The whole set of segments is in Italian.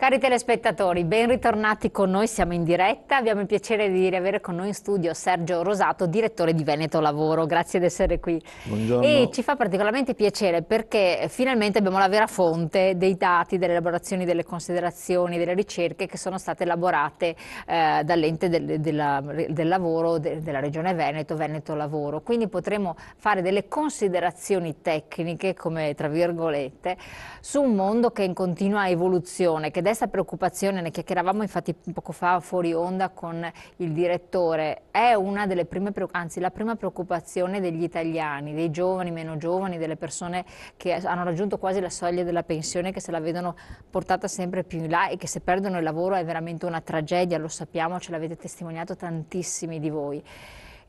Cari telespettatori, ben ritornati con noi, siamo in diretta. Abbiamo il piacere di riavere con noi in studio Sergio Rosato, direttore di Veneto Lavoro. Grazie di essere qui. Buongiorno. E ci fa particolarmente piacere perché eh, finalmente abbiamo la vera fonte dei dati, delle elaborazioni, delle considerazioni, delle ricerche che sono state elaborate eh, dall'ente del, del, del, lavoro de, della Regione Veneto, Veneto Lavoro. Quindi potremo fare delle considerazioni tecniche, come tra virgolette, su un mondo che è in continua evoluzione, che modesta preoccupazione, ne chiacchieravamo infatti poco fa fuori onda con il direttore, è una delle prime, anzi la prima preoccupazione degli italiani, dei giovani, meno giovani, delle persone che hanno raggiunto quasi la soglia della pensione, che se la vedono portata sempre più in là e che se perdono il lavoro è veramente una tragedia, lo sappiamo, ce l'avete testimoniato tantissimi di voi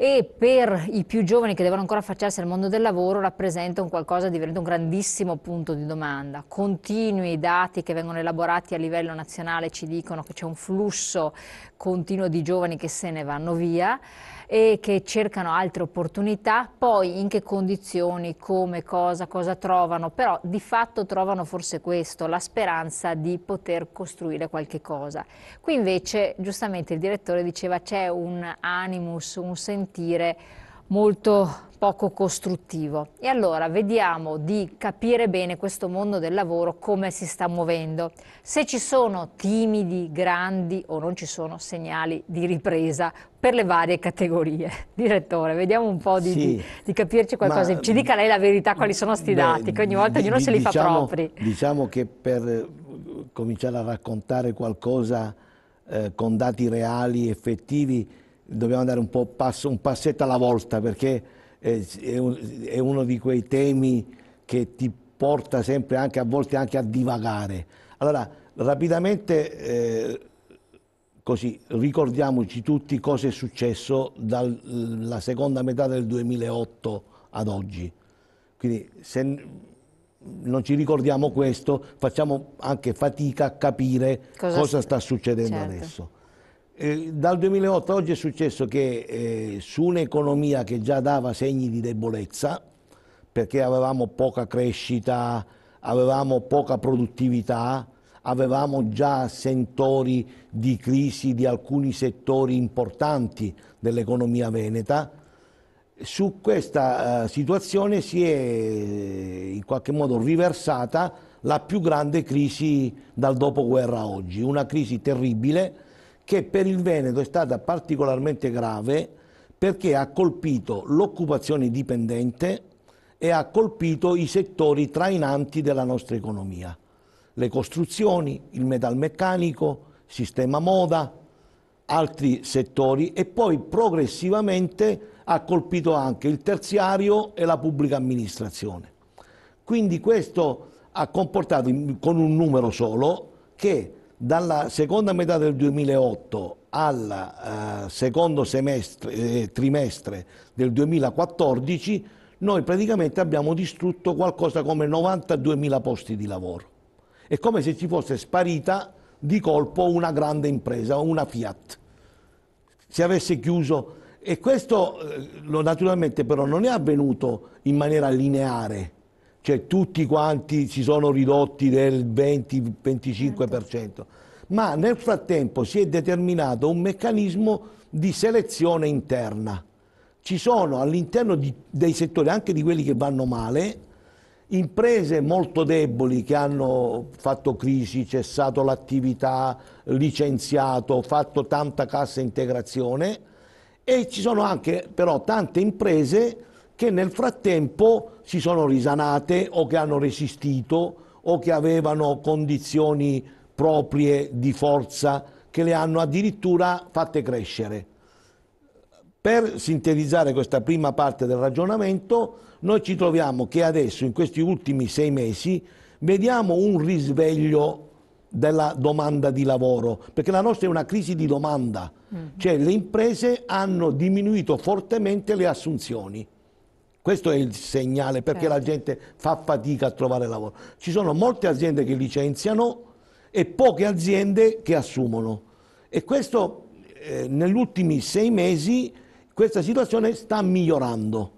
e per i più giovani che devono ancora affacciarsi al mondo del lavoro rappresenta un qualcosa di un grandissimo punto di domanda. Continui i dati che vengono elaborati a livello nazionale ci dicono che c'è un flusso continuo di giovani che se ne vanno via e che cercano altre opportunità, poi in che condizioni, come, cosa, cosa trovano, però di fatto trovano forse questo, la speranza di poter costruire qualche cosa. Qui invece giustamente il direttore diceva c'è un animus, un sentire molto poco costruttivo. E allora vediamo di capire bene questo mondo del lavoro, come si sta muovendo, se ci sono timidi, grandi o non ci sono segnali di ripresa per le varie categorie. Direttore, vediamo un po' di, sì, di, di capirci qualcosa. Ma, Ci dica lei la verità, quali sono questi dati, che ogni volta di, ognuno se li diciamo, fa propri. Diciamo che per eh, cominciare a raccontare qualcosa eh, con dati reali, effettivi, dobbiamo andare un, passo, un passetto alla volta perché è, un, è, uno di quei temi che ti porta sempre anche a volte anche a divagare. Allora, rapidamente eh, così ricordiamoci tutti cosa è successo dalla seconda metà del 2008 ad oggi. Quindi se non ci ricordiamo questo, facciamo anche fatica a capire cosa, cosa sta succedendo certo. adesso. Eh, dal 2008 a oggi è successo che eh, su un'economia che già dava segni di debolezza, perché avevamo poca crescita, avevamo poca produttività, avevamo già sentori di crisi di alcuni settori importanti dell'economia veneta, su questa eh, situazione si è eh, in qualche modo riversata la più grande crisi dal dopoguerra a oggi, una crisi terribile che per il Veneto è stata particolarmente grave perché ha colpito l'occupazione dipendente e ha colpito i settori trainanti della nostra economia. Le costruzioni, il metalmeccanico, sistema moda, altri settori e poi progressivamente ha colpito anche il terziario e la pubblica amministrazione. Quindi questo ha comportato con un numero solo che dalla seconda metà del 2008 al eh, secondo semestre, eh, trimestre del 2014 noi praticamente abbiamo distrutto qualcosa come 92.000 posti di lavoro. È come se ci fosse sparita di colpo una grande impresa, una Fiat, se avesse chiuso. E questo eh, naturalmente però non è avvenuto in maniera lineare, cioè tutti quanti si sono ridotti del 20-25%, certo. ma nel frattempo si è determinato un meccanismo di selezione interna. Ci sono all'interno dei settori, anche di quelli che vanno male, imprese molto deboli che hanno fatto crisi, cessato l'attività, licenziato, fatto tanta cassa integrazione e ci sono anche però tante imprese che nel frattempo si sono risanate o che hanno resistito o che avevano condizioni proprie di forza che le hanno addirittura fatte crescere. Per sintetizzare questa prima parte del ragionamento, noi ci troviamo che adesso, in questi ultimi sei mesi, vediamo un risveglio della domanda di lavoro, perché la nostra è una crisi di domanda, mm. cioè le imprese hanno diminuito fortemente le assunzioni. Questo è il segnale perché certo. la gente fa fatica a trovare lavoro. Ci sono molte aziende che licenziano e poche aziende che assumono. E questo eh, negli ultimi sei mesi questa situazione sta migliorando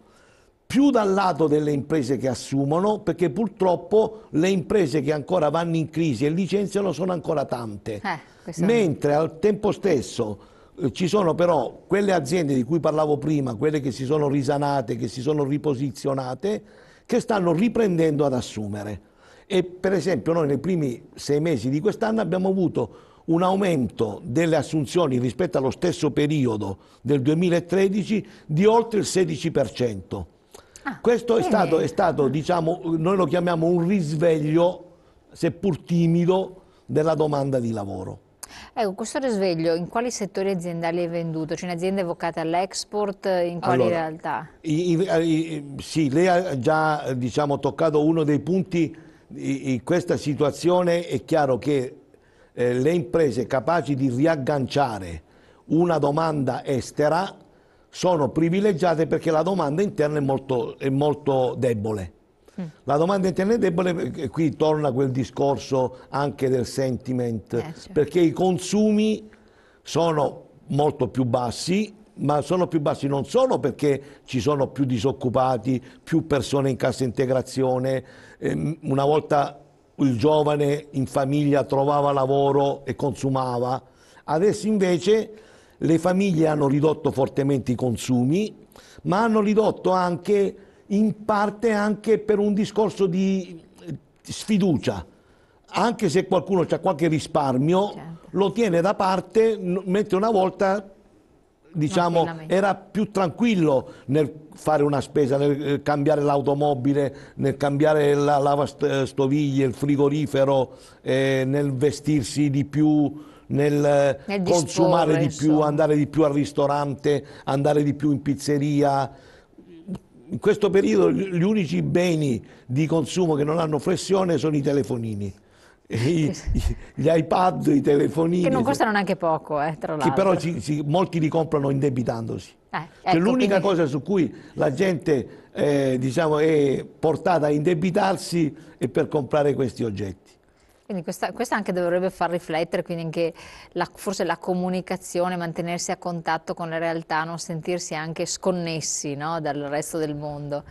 più dal lato delle imprese che assumono, perché purtroppo le imprese che ancora vanno in crisi e licenziano sono ancora tante, eh, mentre al tempo stesso eh, ci sono però quelle aziende di cui parlavo prima, quelle che si sono risanate, che si sono riposizionate, che stanno riprendendo ad assumere. E per esempio noi nei primi sei mesi di quest'anno abbiamo avuto un aumento delle assunzioni rispetto allo stesso periodo del 2013 di oltre il 16%. Ah, Questo è stato, è stato diciamo, noi lo chiamiamo un risveglio, seppur timido, della domanda di lavoro. Ecco, questo risveglio in quali settori aziendali è venduto? C'è cioè, un'azienda evocata all'export, in quali allora, realtà? I, i, i, sì, lei ha già diciamo, toccato uno dei punti in questa situazione, è chiaro che eh, le imprese capaci di riagganciare una domanda estera sono privilegiate perché la domanda interna è molto, è molto debole. Mm. La domanda interna è debole, e eh, qui torna quel discorso anche del sentiment, eh, certo. perché i consumi sono molto più bassi, ma sono più bassi non solo perché ci sono più disoccupati, più persone in cassa integrazione, ehm, una volta il giovane in famiglia trovava lavoro e consumava, adesso invece le famiglie hanno ridotto fortemente i consumi, ma hanno ridotto anche in parte anche per un discorso di eh, sfiducia. Anche se qualcuno ha qualche risparmio, certo. lo tiene da parte, mentre una volta diciamo, era più tranquillo nel fare una spesa, nel eh, cambiare l'automobile, nel cambiare la lavastoviglie, eh, il frigorifero, eh, nel vestirsi di più, nel, nel consumare disporre, di più, andare di più al ristorante, andare di più in pizzeria in questo periodo gli unici beni di consumo che non hanno flessione sono i telefonini. I, gli iPad, i telefonini. Che non costano neanche poco, eh, tra l'altro. Che però ci, ci, molti li comprano indebitandosi. Eh, cioè, ecco, cioè, l'unica quindi... cosa su cui la gente eh, diciamo, è portata a indebitarsi è per comprare questi oggetti. Quindi questa, questa, anche dovrebbe far riflettere, quindi anche la, forse la comunicazione, mantenersi a contatto con la realtà, non sentirsi anche sconnessi no, dal resto del mondo.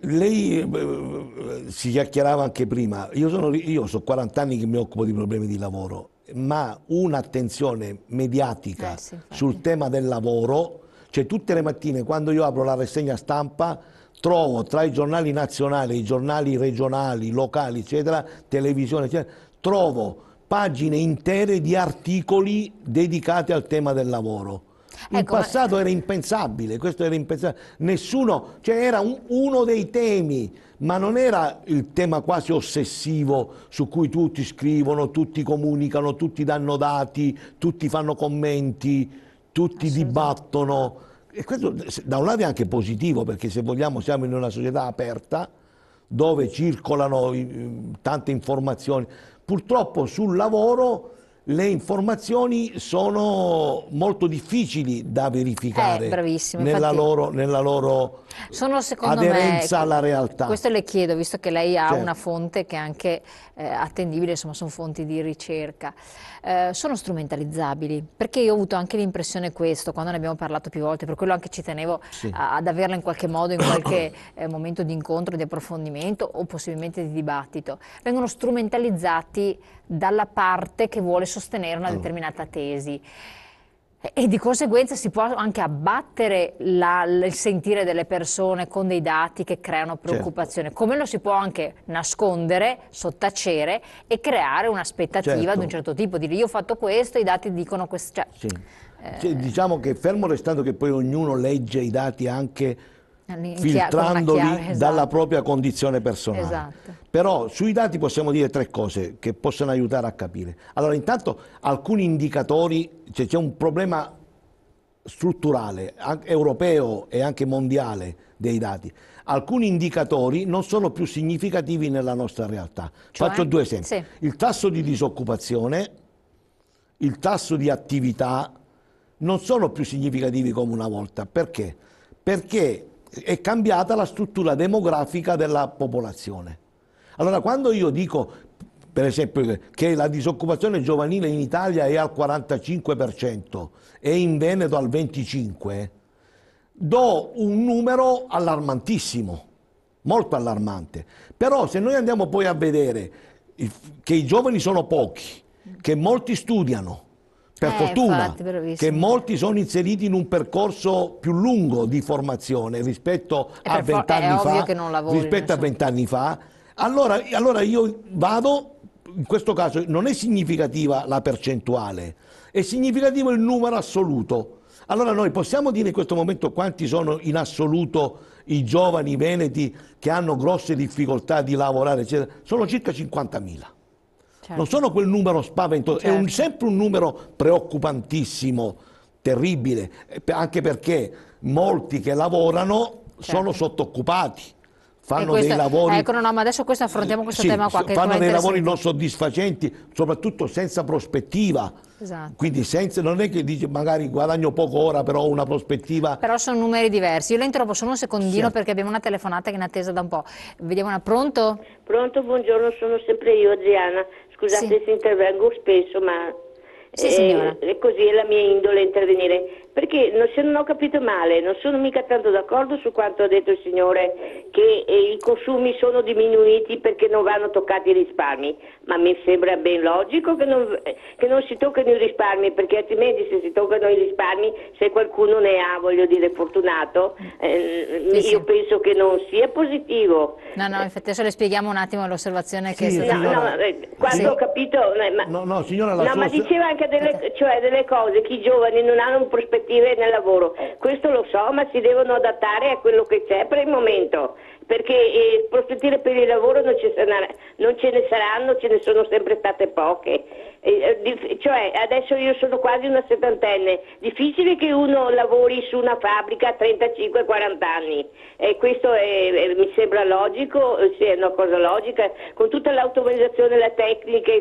Lei eh, eh, si chiacchierava anche prima, io sono, io sono 40 anni che mi occupo di problemi di lavoro, ma un'attenzione mediatica eh sì, sul tema del lavoro, cioè tutte le mattine quando io apro la rassegna stampa trovo tra i giornali nazionali, i giornali regionali, locali, eccetera, televisione, eccetera, trovo pagine intere di articoli dedicati al tema del lavoro. Ecco, In ecco, passato ma... era impensabile, questo era impensabile. Nessuno, cioè era un, uno dei temi, ma non era il tema quasi ossessivo su cui tutti scrivono, tutti comunicano, tutti danno dati, tutti fanno commenti, tutti dibattono e questo da un lato è anche positivo perché se vogliamo siamo in una società aperta dove circolano tante informazioni. Purtroppo sul lavoro le informazioni sono molto difficili da verificare eh, nella, loro, nella, loro, sono, aderenza me, alla realtà. Questo le chiedo, visto che lei ha certo. una fonte che è anche eh, attendibile, insomma sono fonti di ricerca. Eh, sono strumentalizzabili, perché io ho avuto anche l'impressione questo, quando ne abbiamo parlato più volte, per quello anche ci tenevo sì. a, ad averla in qualche modo, in qualche eh, momento di incontro, di approfondimento o possibilmente di dibattito. Vengono strumentalizzati dalla parte che vuole sostenere una mm. determinata tesi. E di conseguenza si può anche abbattere la, il sentire delle persone con dei dati che creano certo. preoccupazione, certo. come lo si può anche nascondere, sottacere e creare un'aspettativa certo. di un certo tipo, dire io ho fatto questo, i dati dicono questo. Cioè, sì. eh... cioè, diciamo che fermo restando che poi ognuno legge i dati anche filtrandoli dalla esatto. propria condizione personale. Esatto. Però sui dati possiamo dire tre cose che possono aiutare a capire. Allora, intanto alcuni indicatori, cioè c'è un problema strutturale, europeo e anche mondiale dei dati. Alcuni indicatori non sono più significativi nella nostra realtà. Cioè, Faccio due esempi. Sì. Il tasso di disoccupazione, il tasso di attività non sono più significativi come una volta. Perché? Perché è cambiata la struttura demografica della popolazione. Allora quando io dico, per esempio, che la disoccupazione giovanile in Italia è al 45% e in Veneto al 25%, do un numero allarmantissimo, molto allarmante. Però se noi andiamo poi a vedere che i giovani sono pochi, che molti studiano, per eh, fortuna, infatti, che molti sono inseriti in un percorso più lungo di formazione rispetto e eh, a vent'anni eh, fa, rispetto a 20 fa. Allora, allora io vado, in questo caso non è significativa la percentuale, è significativo il numero assoluto. Allora noi possiamo dire in questo momento quanti sono in assoluto i giovani veneti che hanno grosse difficoltà di lavorare, eccetera. sono circa 50.000. Certo. Non sono quel numero spaventoso, certo. è un, certo. sempre un numero preoccupantissimo, terribile, eh, anche perché molti che lavorano certo. sono sottoccupati fanno questo, dei lavori. Ecco, no, ma adesso questo affrontiamo questo sì, tema qua. Che fanno dei lavori non soddisfacenti, soprattutto senza prospettiva. Esatto. Quindi senza, non è che dici magari guadagno poco ora, però ho una prospettiva. Però sono numeri diversi. Io la interrompo solo un secondino sì. Certo. perché abbiamo una telefonata che è in attesa da un po'. Vediamo una. Pronto? Pronto, buongiorno, sono sempre io, Adriana. Scusate sì. se intervengo spesso, ma sì, eh, così è la mia indole intervenire perché se non ho capito male non sono mica tanto d'accordo su quanto ha detto il signore che eh, i consumi sono diminuiti perché non vanno toccati i risparmi, ma mi sembra ben logico che non, eh, che non si toccano i risparmi perché altrimenti se si toccano i risparmi se qualcuno ne ha voglio dire fortunato eh, sì, sì. io penso che non sia positivo. No, no, infatti adesso le spieghiamo un attimo l'osservazione che si è fatta. No, no, eh, quando sì. ho capito, ma, no, no, signora, no, ma diceva anche delle, cioè delle cose che i giovani non hanno un prospettivo prospettive nel lavoro. Questo lo so, ma si devono adattare a quello che c'è per il momento, perché eh, prospettive per il lavoro non ce, sarà, non ce, ne saranno, ce ne sono sempre state poche. Eh, eh, cioè, adesso io sono quasi una settantenne, difficile che uno lavori su una fabbrica a 35-40 anni, eh, questo è, mi sembra logico, eh, sì, è una cosa logica, con tutta l'automatizzazione, la tecnica,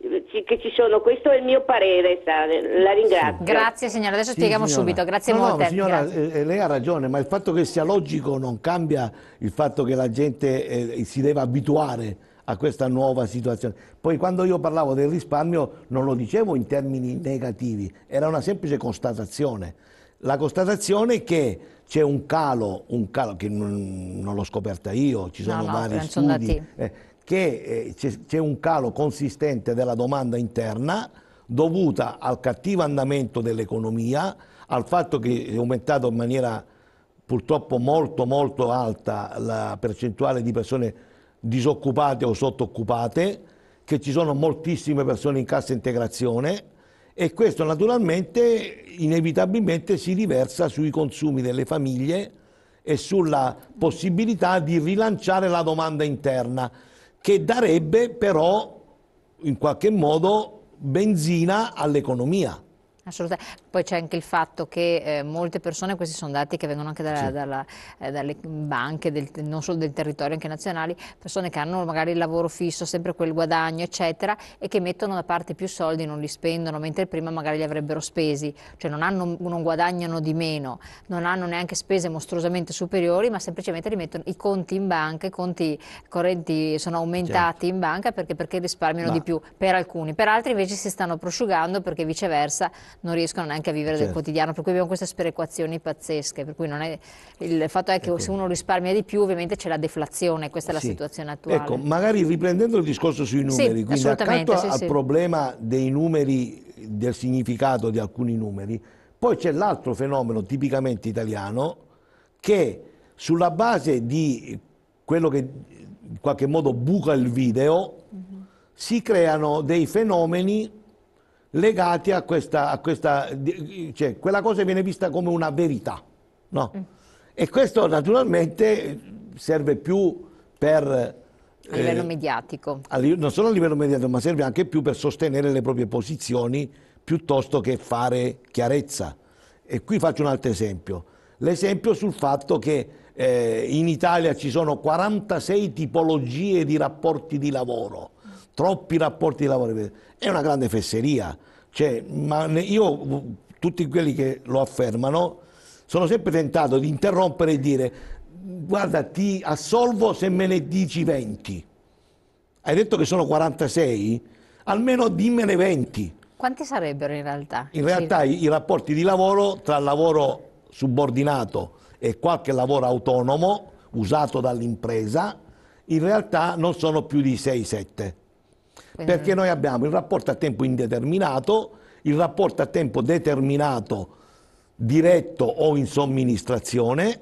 che ci sono. Questo è il mio parere, sa. la ringrazio. Sì. Grazie signora, adesso sì, spieghiamo signora. subito. Grazie no, molte. No, signora, Grazie. Eh, eh, lei ha ragione, ma il fatto che sia logico non cambia il fatto che la gente eh, si deve abituare a questa nuova situazione. Poi quando io parlavo del risparmio non lo dicevo in termini negativi, era una semplice constatazione. La constatazione è che c'è un calo, un calo che non, non l'ho scoperta io, ci sono no, vari no, studi, eh, che eh, c'è un calo consistente della domanda interna dovuta al cattivo andamento dell'economia, al fatto che è aumentato in maniera purtroppo molto molto alta la percentuale di persone disoccupate o sottoccupate, che ci sono moltissime persone in cassa integrazione e questo naturalmente inevitabilmente si riversa sui consumi delle famiglie e sulla possibilità di rilanciare la domanda interna che darebbe però in qualche modo benzina all'economia. Assolutamente. Poi c'è anche il fatto che eh, molte persone, questi sono dati che vengono anche dalla, sì. dalla, eh, dalle banche, del, non solo del territorio, anche nazionali, persone che hanno magari il lavoro fisso, sempre quel guadagno, eccetera, e che mettono da parte più soldi, non li spendono, mentre prima magari li avrebbero spesi, cioè non, hanno, non guadagnano di meno, non hanno neanche spese mostruosamente superiori, ma semplicemente li mettono i conti in banca, i conti correnti sono aumentati certo. in banca perché, perché risparmiano ma. di più per alcuni, per altri invece si stanno prosciugando perché viceversa non riescono neanche anche a vivere certo. del quotidiano, per cui abbiamo queste sperequazioni pazzesche, per cui è, il fatto è che ecco. se uno risparmia di più ovviamente c'è la deflazione, questa è sì. la situazione ecco, attuale. Ecco, magari riprendendo il discorso sui numeri, sì, quindi accanto sì, al problema dei numeri, del significato di alcuni numeri, poi c'è l'altro fenomeno tipicamente italiano che sulla base di quello che in qualche modo buca il video, mm -hmm. si creano dei fenomeni legati a questa, a questa cioè quella cosa viene vista come una verità, no? Mm. E questo naturalmente serve più per... A livello eh, mediatico. A, non solo a livello mediatico, ma serve anche più per sostenere le proprie posizioni piuttosto che fare chiarezza. E qui faccio un altro esempio. L'esempio sul fatto che eh, in Italia ci sono 46 tipologie di rapporti di lavoro troppi rapporti di lavoro, è una grande fesseria. Cioè, ma io, tutti quelli che lo affermano, sono sempre tentato di interrompere e dire guarda ti assolvo se me ne dici 20. Hai detto che sono 46? Almeno dimmene 20. Quanti sarebbero in realtà? In realtà i, i rapporti di lavoro tra lavoro subordinato e qualche lavoro autonomo usato dall'impresa in realtà non sono più di 6-7 perché noi abbiamo il rapporto a tempo indeterminato, il rapporto a tempo determinato diretto o in somministrazione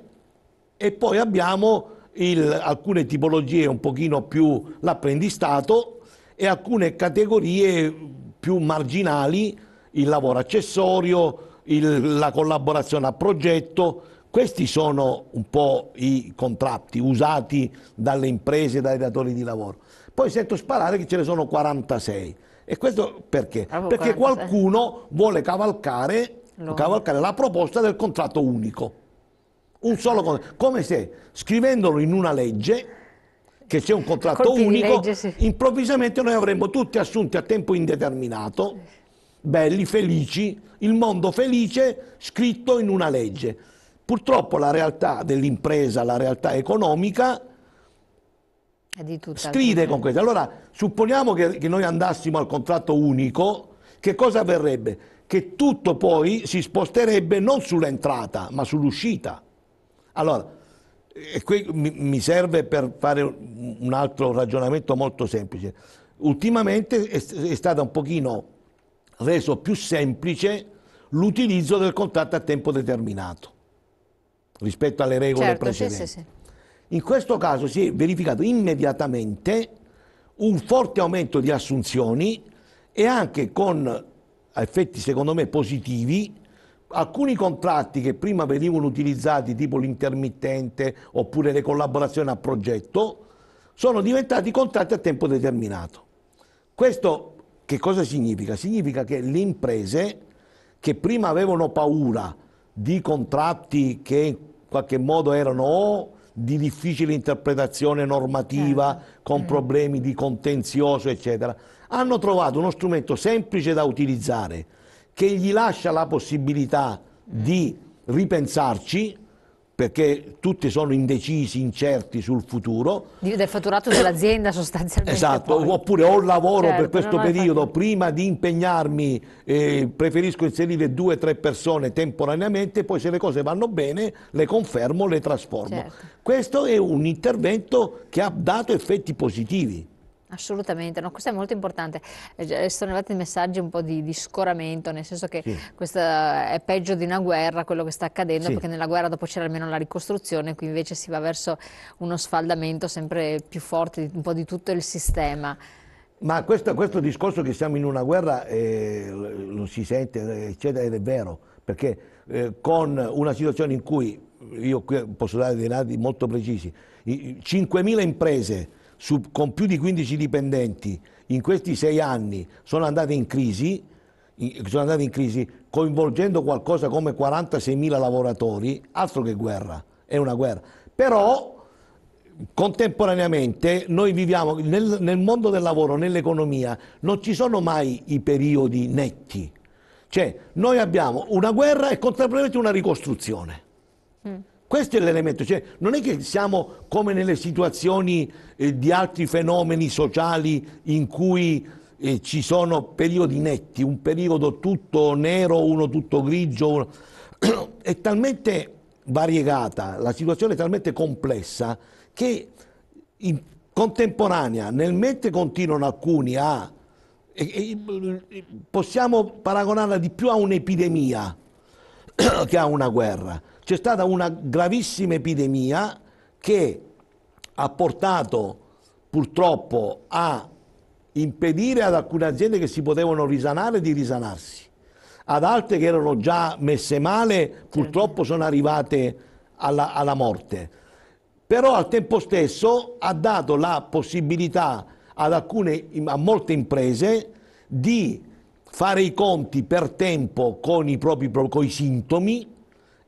e poi abbiamo il, alcune tipologie un pochino più l'apprendistato e alcune categorie più marginali, il lavoro accessorio, il, la collaborazione a progetto, questi sono un po' i contratti usati dalle imprese dai datori di lavoro. Poi sento sparare che ce ne sono 46. E questo perché? Bravo, perché 46. qualcuno vuole cavalcare, cavalcare, la proposta del contratto unico. Un solo contratto. Come se scrivendolo in una legge che c'è un contratto Colpi unico, legge, sì. improvvisamente noi avremmo tutti assunti a tempo indeterminato, belli, felici, il mondo felice scritto in una legge. Purtroppo la realtà dell'impresa, la realtà economica stride con questo. Allora, supponiamo che, che, noi andassimo al contratto unico, che cosa avverrebbe? Che tutto poi si sposterebbe non sull'entrata, ma sull'uscita. Allora, e qui mi serve per fare un altro ragionamento molto semplice. Ultimamente è, è stato un pochino reso più semplice l'utilizzo del contratto a tempo determinato rispetto alle regole certo, precedenti. Sì, sì, sì. In questo caso si è verificato immediatamente un forte aumento di assunzioni e anche con effetti secondo me positivi alcuni contratti che prima venivano utilizzati tipo l'intermittente oppure le collaborazioni a progetto sono diventati contratti a tempo determinato. Questo che cosa significa? Significa che le imprese che prima avevano paura di contratti che in qualche modo erano o di difficile interpretazione normativa eh. con mm. problemi di contenzioso eccetera hanno trovato uno strumento semplice da utilizzare che gli lascia la possibilità di ripensarci perché tutti sono indecisi, incerti sul futuro. Del fatturato dell'azienda sostanzialmente. Esatto, poi. oppure ho lavoro certo, per questo periodo, prima di impegnarmi eh, preferisco inserire due o tre persone temporaneamente, poi se le cose vanno bene le confermo, le trasformo. Certo. Questo è un intervento che ha dato effetti positivi. Assolutamente, no, questo è molto importante. Eh, eh, sono arrivati messaggi un po' di, di scoramento, nel senso che sì. questa è peggio di una guerra quello che sta accadendo, sì. perché nella guerra dopo c'era almeno la ricostruzione, qui invece si va verso uno sfaldamento sempre più forte di un po' di tutto il sistema. Ma questo, questo discorso che siamo in una guerra eh, lo si sente, eccetera, ed è vero, perché eh, con una situazione in cui, io posso dare dei dati molto precisi, 5.000 imprese su, con più di 15 dipendenti in questi sei anni sono andate in crisi, in, sono andate in crisi coinvolgendo qualcosa come 46.000 lavoratori, altro che guerra, è una guerra. Però contemporaneamente noi viviamo nel, nel mondo del lavoro, nell'economia, non ci sono mai i periodi netti. Cioè, noi abbiamo una guerra e contemporaneamente una ricostruzione. Mm. Questo è l'elemento, cioè, non è che siamo come nelle situazioni eh, di altri fenomeni sociali in cui eh, ci sono periodi netti, un periodo tutto nero, uno tutto grigio, uno... è talmente variegata, la situazione è talmente complessa che in contemporanea, nel mentre continuano alcuni a e, e, possiamo paragonarla di più a un'epidemia che a una guerra c'è stata una gravissima epidemia che ha portato purtroppo a impedire ad alcune aziende che si potevano risanare di risanarsi, ad altre che erano già messe male certo. purtroppo sono arrivate alla, alla morte, però al tempo stesso ha dato la possibilità alcune, a molte imprese di fare i conti per tempo con i propri con i sintomi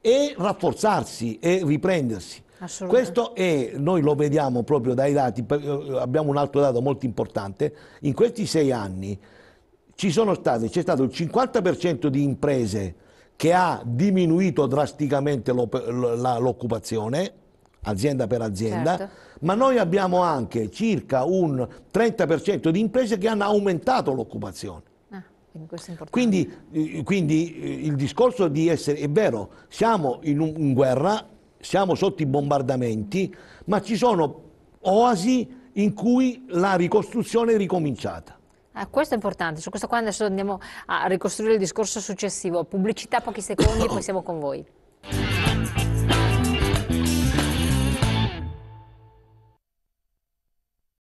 e rafforzarsi e riprendersi. Questo è, noi lo vediamo proprio dai dati, eh, abbiamo un altro dato molto importante, in questi sei anni c'è stato il 50% di imprese che ha diminuito drasticamente l'occupazione, azienda per azienda, certo. ma noi abbiamo anche circa un 30% di imprese che hanno aumentato l'occupazione. Quindi, quindi, eh, quindi, eh, il discorso di essere, è vero, siamo in, un, in guerra, siamo sotto i bombardamenti, ma ci sono oasi in cui la ricostruzione è ricominciata. Ah, questo è importante, su questo qua adesso andiamo a ricostruire il discorso successivo. Pubblicità pochi secondi e poi siamo con voi.